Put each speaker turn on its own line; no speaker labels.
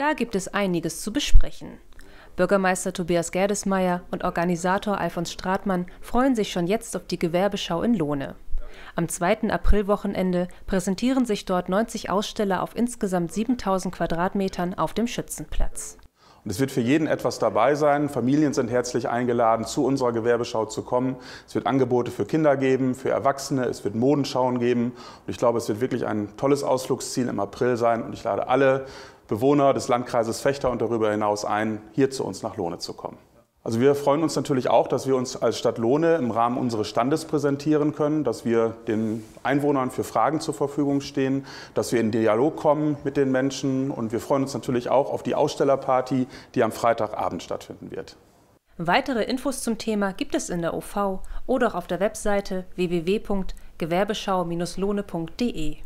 Da gibt es einiges zu besprechen. Bürgermeister Tobias Gerdesmeier und Organisator Alfons Stratmann freuen sich schon jetzt auf die Gewerbeschau in Lohne. Am 2. Aprilwochenende präsentieren sich dort 90 Aussteller auf insgesamt 7000 Quadratmetern auf dem Schützenplatz.
Und es wird für jeden etwas dabei sein. Familien sind herzlich eingeladen, zu unserer Gewerbeschau zu kommen. Es wird Angebote für Kinder geben, für Erwachsene, es wird Modenschauen geben. Und ich glaube, es wird wirklich ein tolles Ausflugsziel im April sein. Und ich lade alle Bewohner des Landkreises Fechter und darüber hinaus ein, hier zu uns nach Lohne zu kommen. Also wir freuen uns natürlich auch, dass wir uns als Stadt Lohne im Rahmen unseres Standes präsentieren können, dass wir den Einwohnern für Fragen zur Verfügung stehen, dass wir in Dialog kommen mit den Menschen und wir freuen uns natürlich auch auf die Ausstellerparty, die am Freitagabend stattfinden wird.
Weitere Infos zum Thema gibt es in der OV oder auch auf der Webseite www.gewerbeschau-lohne.de.